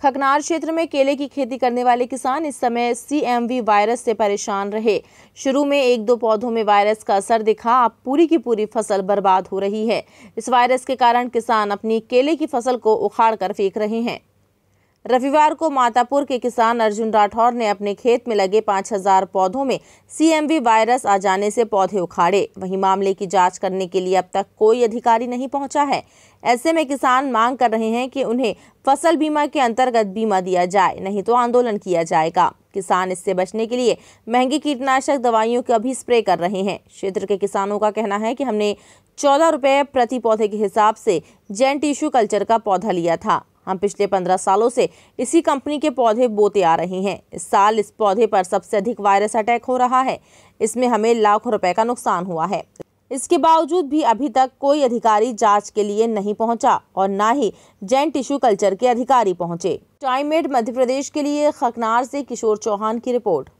खगनार क्षेत्र में केले की खेती करने वाले किसान इस समय सीएमवी वायरस से परेशान रहे शुरू में एक दो पौधों में वायरस का असर दिखा अब पूरी की पूरी फसल बर्बाद हो रही है इस वायरस के कारण किसान अपनी केले की फसल को उखाड़ कर फेंक रहे हैं रविवार को मातापुर के किसान अर्जुन राठौर ने अपने खेत में लगे 5000 पौधों में सीएमवी वायरस आ जाने से पौधे उखाड़े वहीं मामले की जांच करने के लिए अब तक कोई अधिकारी नहीं पहुंचा है ऐसे में किसान मांग कर रहे हैं कि उन्हें फसल बीमा के अंतर्गत बीमा दिया जाए नहीं तो आंदोलन किया जाएगा किसान इससे बचने के लिए महंगी कीटनाशक दवाइयों का भी स्प्रे कर रहे हैं क्षेत्र के किसानों का कहना है कि हमने चौदह रुपये प्रति पौधे के हिसाब से जेंट टिश्यू कल्चर का पौधा लिया था हम पिछले पंद्रह सालों से इसी कंपनी के पौधे बोते आ रहे हैं इस साल इस पौधे पर सबसे अधिक वायरस अटैक हो रहा है इसमें हमें लाखों रुपए का नुकसान हुआ है इसके बावजूद भी अभी तक कोई अधिकारी जांच के लिए नहीं पहुंचा और न ही जैन टिश्यू कल्चर के अधिकारी पहुंचे टाइमेड मध्य प्रदेश के लिए खकनार से किशोर चौहान की रिपोर्ट